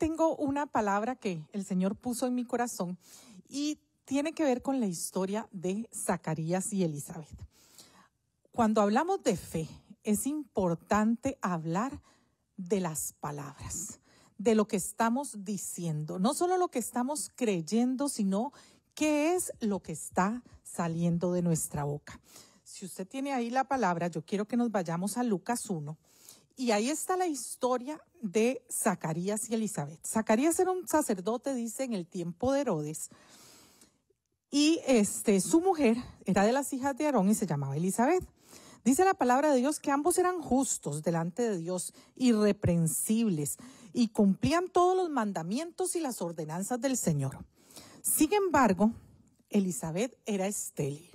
tengo una palabra que el Señor puso en mi corazón y tiene que ver con la historia de Zacarías y Elizabeth. Cuando hablamos de fe, es importante hablar de las palabras, de lo que estamos diciendo, no solo lo que estamos creyendo, sino qué es lo que está saliendo de nuestra boca. Si usted tiene ahí la palabra, yo quiero que nos vayamos a Lucas 1 y ahí está la historia de Zacarías y Elizabeth. Zacarías era un sacerdote, dice, en el tiempo de Herodes. Y este, su mujer era de las hijas de Aarón y se llamaba Elizabeth. Dice la palabra de Dios que ambos eran justos delante de Dios, irreprensibles, y cumplían todos los mandamientos y las ordenanzas del Señor. Sin embargo, Elizabeth era estéril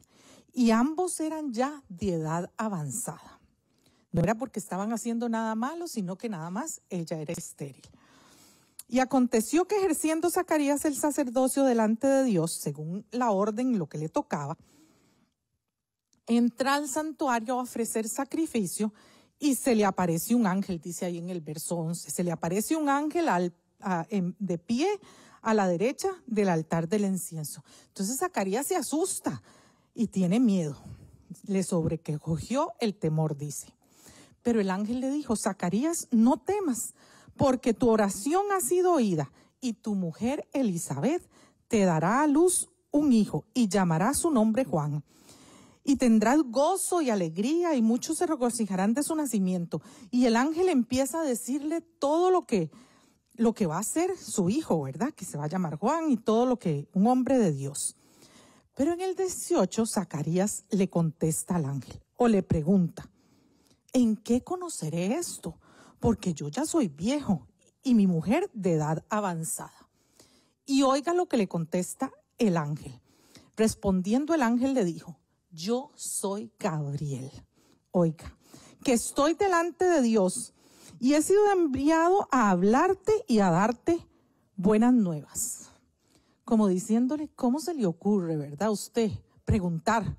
y ambos eran ya de edad avanzada. No era porque estaban haciendo nada malo, sino que nada más ella era estéril. Y aconteció que ejerciendo Zacarías el sacerdocio delante de Dios, según la orden, lo que le tocaba, entra al santuario a ofrecer sacrificio y se le aparece un ángel, dice ahí en el verso 11, se le aparece un ángel de pie a la derecha del altar del incienso. Entonces Zacarías se asusta y tiene miedo. Le sobrecogió el temor, dice. Pero el ángel le dijo, Zacarías, no temas, porque tu oración ha sido oída, y tu mujer Elizabeth te dará a luz un hijo, y llamará su nombre Juan. Y tendrás gozo y alegría, y muchos se regocijarán de su nacimiento. Y el ángel empieza a decirle todo lo que, lo que va a ser su hijo, ¿verdad? Que se va a llamar Juan y todo lo que, un hombre de Dios. Pero en el 18, Zacarías le contesta al ángel, o le pregunta, ¿en qué conoceré esto? Porque yo ya soy viejo y mi mujer de edad avanzada. Y oiga lo que le contesta el ángel. Respondiendo el ángel le dijo, yo soy Gabriel. Oiga, que estoy delante de Dios y he sido enviado a hablarte y a darte buenas nuevas. Como diciéndole, ¿cómo se le ocurre, verdad, a usted preguntar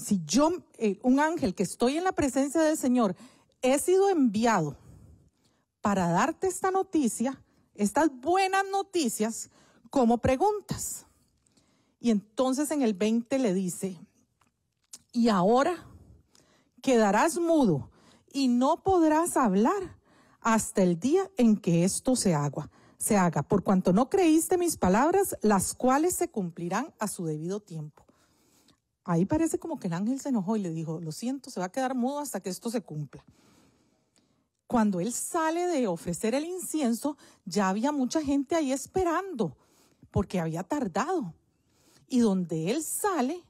si yo, eh, un ángel que estoy en la presencia del Señor, he sido enviado para darte esta noticia, estas buenas noticias, como preguntas. Y entonces en el 20 le dice, y ahora quedarás mudo y no podrás hablar hasta el día en que esto se haga. Se haga, por cuanto no creíste mis palabras, las cuales se cumplirán a su debido tiempo. Ahí parece como que el ángel se enojó y le dijo, lo siento, se va a quedar mudo hasta que esto se cumpla. Cuando él sale de ofrecer el incienso, ya había mucha gente ahí esperando, porque había tardado. Y donde él sale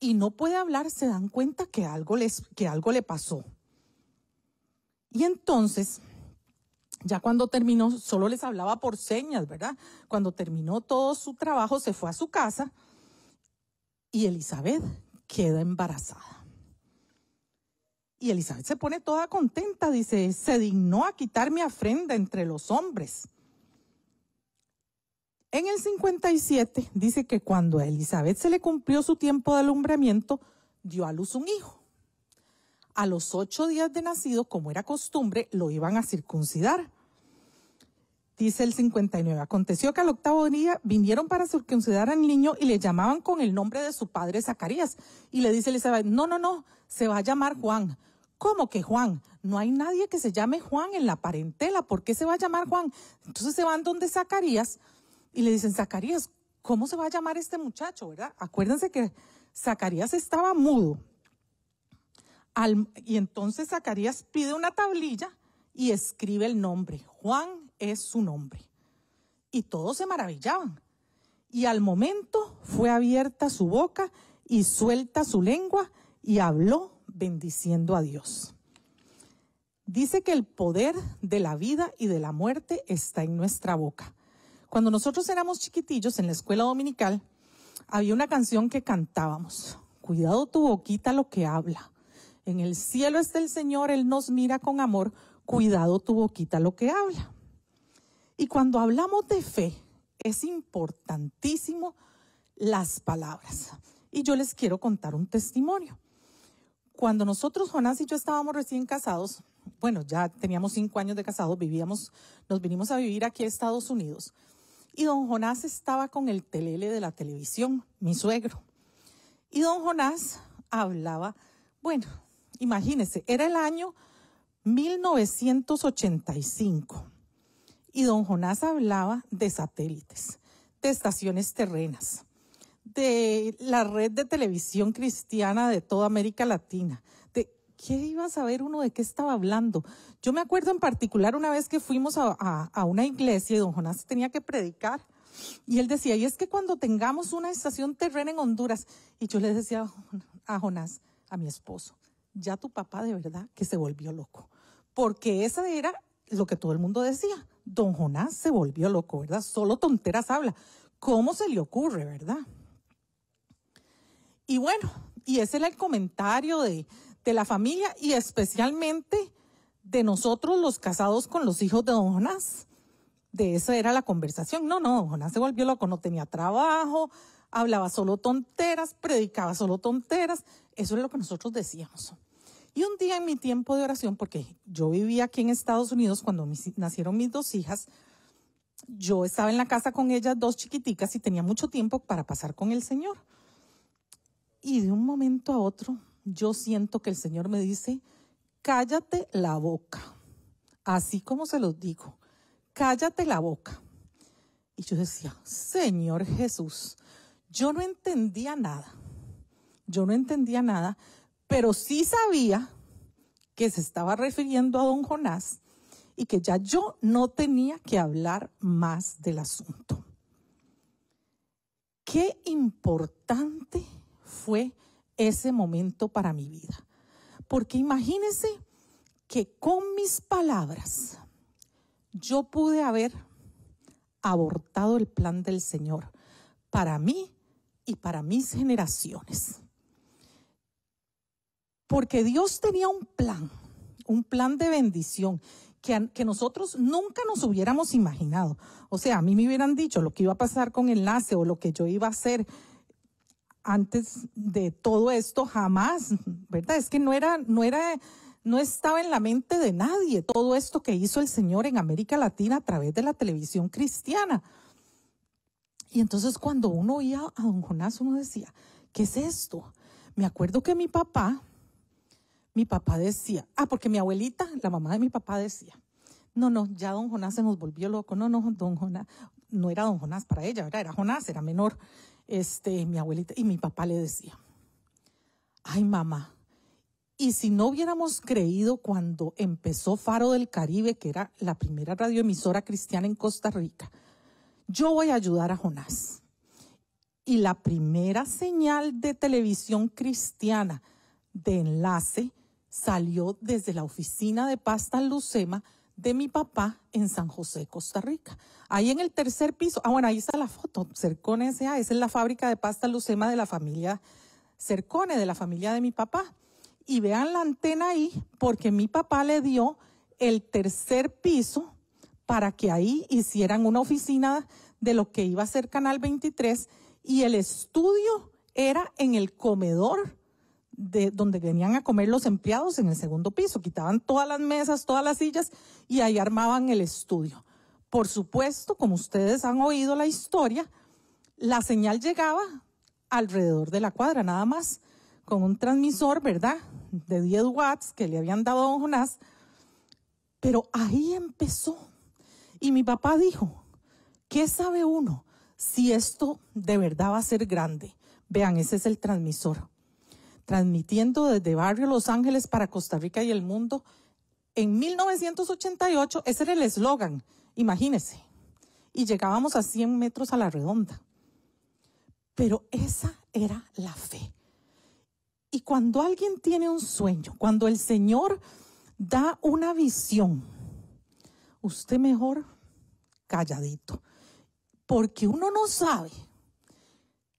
y no puede hablar, se dan cuenta que algo, les, que algo le pasó. Y entonces, ya cuando terminó, solo les hablaba por señas, ¿verdad? Cuando terminó todo su trabajo, se fue a su casa y Elizabeth queda embarazada. Y Elizabeth se pone toda contenta, dice, se dignó a quitar mi afrenta entre los hombres. En el 57 dice que cuando a Elizabeth se le cumplió su tiempo de alumbramiento, dio a luz un hijo. A los ocho días de nacido, como era costumbre, lo iban a circuncidar. Dice el 59. Aconteció que al octavo día vinieron para circuncidar al niño y le llamaban con el nombre de su padre Zacarías. Y le dice Elizabeth, no, no, no, se va a llamar Juan. ¿Cómo que Juan? No hay nadie que se llame Juan en la parentela. ¿Por qué se va a llamar Juan? Entonces se van donde Zacarías y le dicen, Zacarías, ¿cómo se va a llamar este muchacho? ¿Verdad? Acuérdense que Zacarías estaba mudo. y entonces Zacarías pide una tablilla y escribe el nombre, Juan es su nombre. Y todos se maravillaban. Y al momento fue abierta su boca y suelta su lengua y habló bendiciendo a Dios. Dice que el poder de la vida y de la muerte está en nuestra boca. Cuando nosotros éramos chiquitillos en la escuela dominical, había una canción que cantábamos. Cuidado tu boquita lo que habla. En el cielo está el Señor, Él nos mira con amor. Cuidado tu boquita lo que habla. Y cuando hablamos de fe, es importantísimo las palabras. Y yo les quiero contar un testimonio. Cuando nosotros, Jonás y yo estábamos recién casados, bueno, ya teníamos cinco años de casados, vivíamos, nos vinimos a vivir aquí a Estados Unidos. Y don Jonás estaba con el telele de la televisión, mi suegro. Y don Jonás hablaba, bueno, imagínense, era el año 1985. Y don Jonás hablaba de satélites, de estaciones terrenas, de la red de televisión cristiana de toda América Latina. De, ¿Qué iba a saber uno de qué estaba hablando? Yo me acuerdo en particular una vez que fuimos a, una iglesia y don Jonás tenía que predicar. Y él decía, y es que cuando tengamos una estación terrena en Honduras, y yo le decía a Jonás, a mi esposo, ya tu papá de verdad que se volvió loco, porque esa era lo que todo el mundo decía don Jonás se volvió loco, ¿verdad? Solo tonteras habla. ¿Cómo se le ocurre, verdad? Y bueno, y ese era el comentario de, de la familia y especialmente de nosotros los casados con los hijos de don Jonás. De esa era la conversación. No, no, don Jonás se volvió loco, no tenía trabajo, hablaba solo tonteras, predicaba solo tonteras. Eso es lo que nosotros decíamos. Y un día en mi tiempo de oración, porque yo vivía aquí en Estados Unidos cuando nacieron mis dos hijas, yo estaba en la casa con ellas dos chiquiticas y tenía mucho tiempo para pasar con el Señor. Y de un momento a otro, yo siento que el Señor me dice, cállate la boca, así como se los digo, cállate la boca. Y yo decía, Señor Jesús, yo no entendía nada, yo no entendía nada, pero sí sabía que se estaba refiriendo a don Jonás y que ya yo no tenía que hablar más del asunto. Qué importante fue ese momento para mi vida, porque imagínese que con mis palabras yo pude haber abortado el plan del Señor para mí y para mis generaciones. Porque Dios tenía un plan, un plan de bendición que, nosotros nunca nos hubiéramos imaginado. O sea, a mí me hubieran dicho lo que iba a pasar con enlace o lo que yo iba a hacer antes de todo esto, jamás, ¿verdad? Es que no era, no era, no estaba en la mente de nadie todo esto que hizo el Señor en América Latina a través de la televisión cristiana. Y entonces cuando uno oía a don Jonás, uno decía, ¿qué es esto? Me acuerdo que mi papá, mi papá decía, ah, porque mi abuelita, la mamá de mi papá decía, no, no, ya don Jonás se nos volvió loco, no, no, don Jonás, no era don Jonás para ella, era, era Jonás, era menor, este, mi abuelita, y mi papá le decía, ay mamá, y si no hubiéramos creído cuando empezó Faro del Caribe, que era la primera radioemisora cristiana en Costa Rica, yo voy a ayudar a Jonás. Y la primera señal de televisión cristiana de enlace salió desde la oficina de pasta Lucema de mi papá en San José, Costa Rica. Ahí en el tercer piso, ah bueno, ahí está la foto, Cercone S.A., esa es la fábrica de pasta Lucema de la familia Cercone, de la familia de mi papá. Y vean la antena ahí, porque mi papá le dio el tercer piso para que ahí hicieran una oficina de lo que iba a ser Canal 23 y el estudio era en el comedor de donde venían a comer los empleados en el segundo piso. Quitaban todas las mesas, todas las sillas y ahí armaban el estudio. Por supuesto, como ustedes han oído la historia, la señal llegaba alrededor de la cuadra, nada más, con un transmisor, ¿verdad? De 10 watts que le habían dado a don Jonás. Pero ahí empezó. Y mi papá dijo, ¿qué sabe uno si esto de verdad va a ser grande? Vean, ese es el transmisor transmitiendo desde Barrio Los Ángeles para Costa Rica y el mundo. En 1988, ese era el eslogan, imagínese Y llegábamos a 100 metros a la redonda. Pero esa era la fe. Y cuando alguien tiene un sueño, cuando el Señor da una visión, usted mejor calladito, porque uno no sabe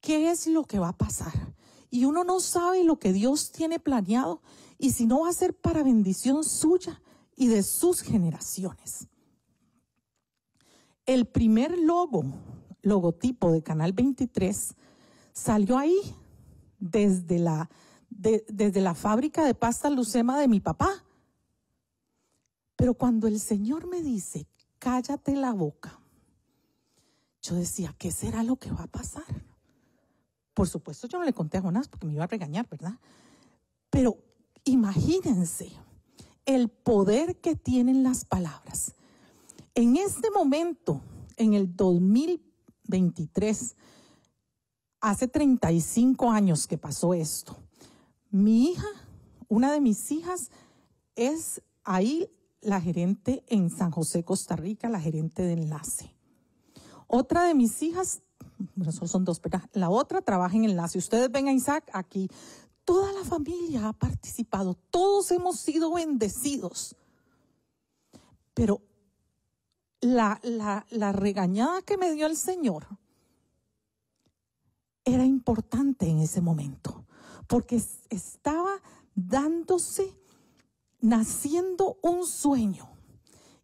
qué es lo que va a pasar y uno no sabe lo que Dios tiene planeado y si no va a ser para bendición suya y de sus generaciones. El primer logo, logotipo de Canal 23, salió ahí desde la, desde la fábrica de pasta lucema de mi papá. Pero cuando el Señor me dice, cállate la boca, yo decía, ¿qué será lo que va a pasar? Por supuesto, yo no le conté a Jonás porque me iba a regañar, ¿verdad? Pero imagínense el poder que tienen las palabras. En este momento, en el 2023, hace 35 años que pasó esto, mi hija, una de mis hijas, es ahí la gerente en San José, Costa Rica, la gerente de enlace. Otra de mis hijas son dos, La otra trabaja en enlace. Ustedes ven a Isaac aquí. Toda la familia ha participado, todos hemos sido bendecidos. Pero la, la regañada que me dio el Señor era importante en ese momento, porque estaba dándose, naciendo un sueño.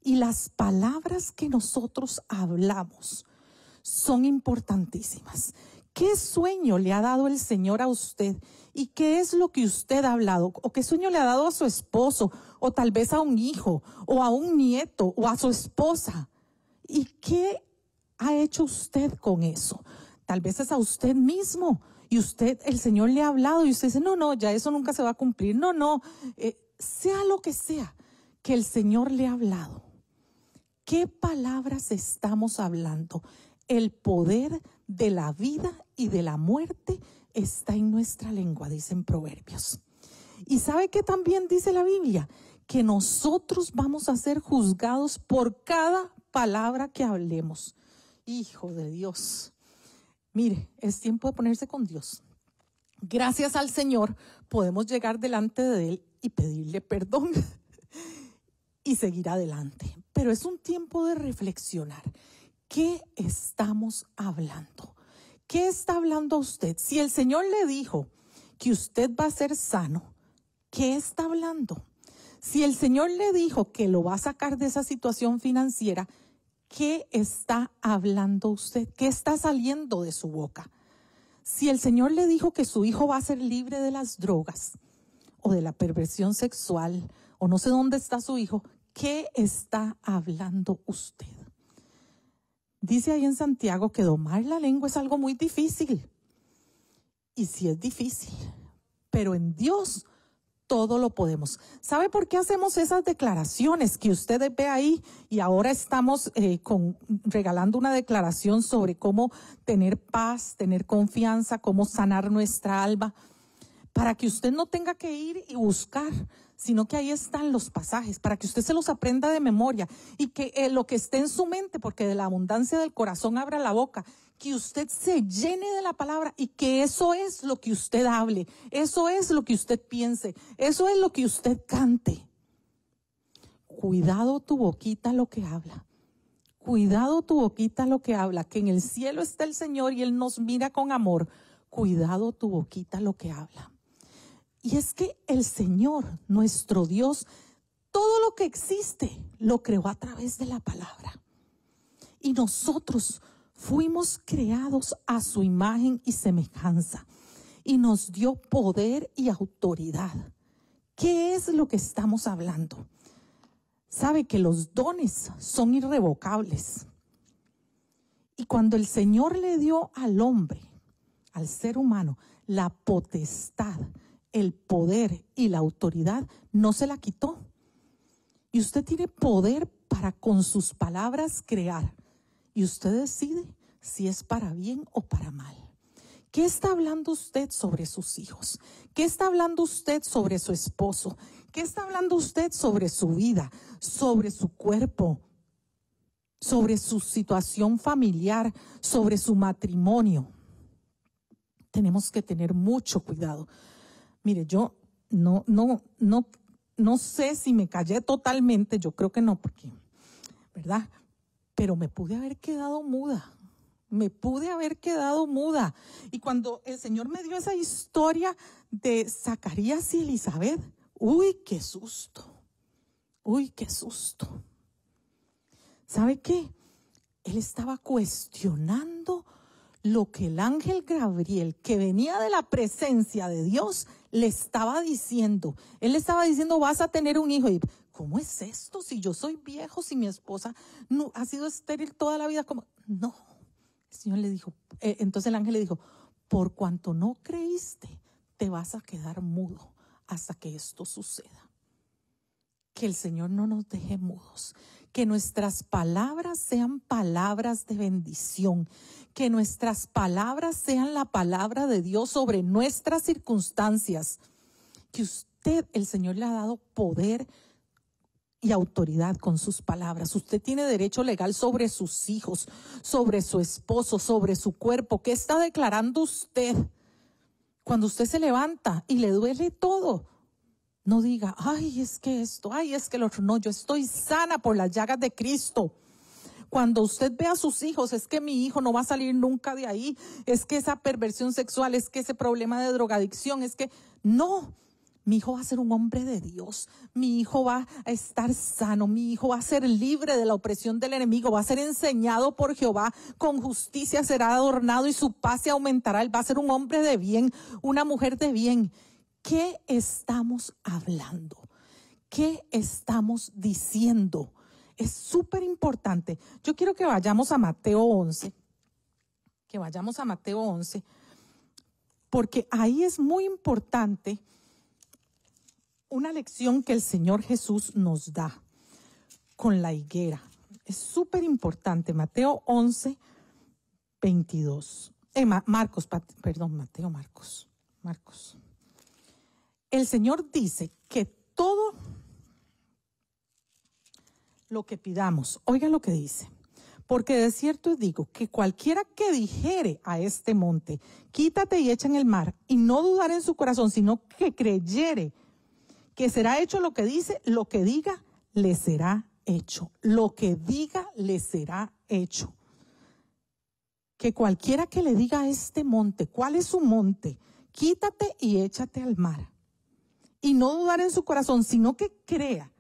Y las palabras que nosotros hablamos son importantísimas. ¿Qué sueño le ha dado el Señor a usted? ¿Y qué es lo que usted ha hablado? ¿O qué sueño le ha dado a su esposo? ¿O tal vez a un hijo? ¿O a un nieto? ¿O a su esposa? ¿Y qué ha hecho usted con eso? Tal vez es a usted mismo. Y usted, el Señor le ha hablado y usted dice, no, no, ya eso nunca se va a cumplir. No, no, eh, sea lo que sea que el Señor le ha hablado. ¿Qué palabras estamos hablando? El poder de la vida y de la muerte está en nuestra lengua, dicen proverbios. Y sabe que también dice la Biblia, que nosotros vamos a ser juzgados por cada palabra que hablemos. Hijo de Dios. Mire, es tiempo de ponerse con Dios. Gracias al Señor podemos llegar delante de Él y pedirle perdón y seguir adelante. Pero es un tiempo de reflexionar qué estamos hablando? ¿Qué está hablando usted? Si el Señor le dijo que usted va a ser sano, ¿qué está hablando? Si el Señor le dijo que lo va a sacar de esa situación financiera, ¿qué está hablando usted? ¿Qué está saliendo de su boca? Si el Señor le dijo que su hijo va a ser libre de las drogas o de la perversión sexual o no sé dónde está su hijo, ¿qué está hablando usted? Dice ahí en Santiago que domar la lengua es algo muy difícil. Y sí es difícil, pero en Dios todo lo podemos. ¿Sabe por qué hacemos esas declaraciones que ustedes ve ahí? Y ahora estamos eh, con, regalando una declaración sobre cómo tener paz, tener confianza, cómo sanar nuestra alma, para que usted no tenga que ir y buscar, sino que ahí están los pasajes para que usted se los aprenda de memoria y que eh, lo que esté en su mente, porque de la abundancia del corazón abra la boca, que usted se llene de la palabra y que eso es lo que usted hable, eso es lo que usted piense, eso es lo que usted cante. Cuidado tu boquita lo que habla. Cuidado tu boquita lo que habla, que en el cielo está el Señor y Él nos mira con amor. Cuidado tu boquita lo que habla. Y es que el Señor, nuestro Dios, todo lo que existe lo creó a través de la palabra. Y nosotros fuimos creados a su imagen y semejanza. Y nos dio poder y autoridad. ¿Qué es lo que estamos hablando? Sabe que los dones son irrevocables. Y cuando el Señor le dio al hombre, al ser humano, la potestad el poder y la autoridad no se la quitó. Y usted tiene poder para con sus palabras crear. Y usted decide si es para bien o para mal. ¿Qué está hablando usted sobre sus hijos? ¿Qué está hablando usted sobre su esposo? ¿Qué está hablando usted sobre su vida, sobre su cuerpo, sobre su situación familiar, sobre su matrimonio? Tenemos que tener mucho cuidado Mire, yo no, no, no, no sé si me callé totalmente, yo creo que no, porque, ¿verdad? Pero me pude haber quedado muda, me pude haber quedado muda. Y cuando el Señor me dio esa historia de Zacarías y Elizabeth, uy, qué susto, uy, qué susto. ¿Sabe qué? Él estaba cuestionando lo que el ángel Gabriel, que venía de la presencia de Dios, le estaba diciendo. Él le estaba diciendo, vas a tener un hijo. Y, ¿cómo es esto? Si yo soy viejo, si mi esposa no, ha sido estéril toda la vida, como, no. El Señor le dijo, eh, entonces el ángel le dijo, por cuanto no creíste, te vas a quedar mudo hasta que esto suceda. Que el Señor no nos deje mudos, que nuestras palabras sean palabras de bendición, que nuestras palabras sean la palabra de Dios sobre nuestras circunstancias, que usted, el Señor, le ha dado poder y autoridad con sus palabras. Usted tiene derecho legal sobre sus hijos, sobre su esposo, sobre su cuerpo. ¿Qué está declarando usted? Cuando usted se levanta y le duele todo, no diga, ay, es que esto, ay, es que lo otro. No, yo estoy sana por las llagas de Cristo. Cuando usted ve a sus hijos, es que mi hijo no va a salir nunca de ahí. Es que esa perversión sexual, es que ese problema de drogadicción, es que no. Mi hijo va a ser un hombre de Dios. Mi hijo va a estar sano. Mi hijo va a ser libre de la opresión del enemigo. Va a ser enseñado por Jehová. Con justicia será adornado y su paz se aumentará. Él va a ser un hombre de bien, una mujer de bien. ¿Qué estamos hablando? ¿Qué estamos diciendo? Es súper importante. Yo quiero que vayamos a Mateo 11, que vayamos a Mateo 11, porque ahí es muy importante una lección que el Señor Jesús nos da con la higuera. Es súper importante. Mateo 11, 22. Eh, Marcos, perdón, Mateo, Marcos. Marcos. El Señor dice que todo lo que pidamos, oiga lo que dice, porque de cierto digo que cualquiera que dijere a este monte, quítate y echa en el mar, y no dudar en su corazón, sino que creyere que será hecho lo que dice, lo que diga, le será hecho. Lo que diga, le será hecho. Que cualquiera que le diga a este monte, ¿cuál es su monte? Quítate y échate al mar y no dudar en su corazón, sino que crea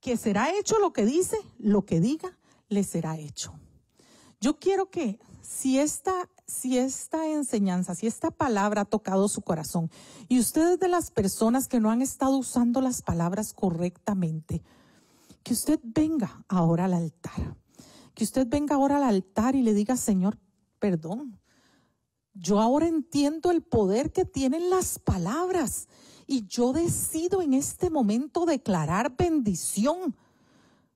que será hecho lo que dice, lo que diga, le será hecho. Yo quiero que si esta, si esta enseñanza, si esta palabra ha tocado su corazón y ustedes de las personas que no han estado usando las palabras correctamente, que usted venga ahora al altar, que usted venga ahora al altar y le diga, Señor, perdón, yo ahora entiendo el poder que tienen las palabras y yo decido en este momento declarar bendición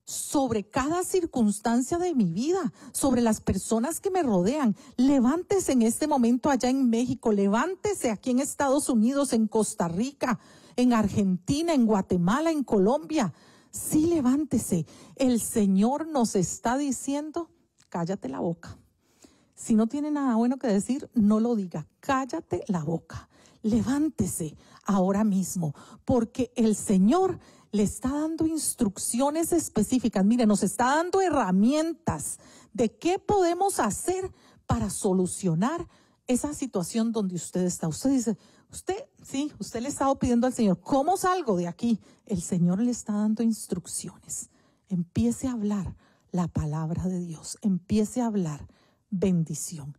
sobre cada circunstancia de mi vida, sobre las personas que me rodean. Levántese en este momento allá en México, levántese aquí en Estados Unidos, en Costa Rica, en Argentina, en Guatemala, en Colombia. Sí, levántese. El Señor nos está diciendo, cállate la boca. Si no tiene nada bueno que decir, no lo diga, cállate la boca levántese ahora mismo, porque el Señor le está dando instrucciones específicas, mire, nos está dando herramientas de qué podemos hacer para solucionar esa situación donde usted está. Usted dice, usted, sí, usted le estaba pidiendo al Señor, ¿cómo salgo de aquí? El Señor le está dando instrucciones. Empiece a hablar la palabra de Dios, empiece a hablar bendición.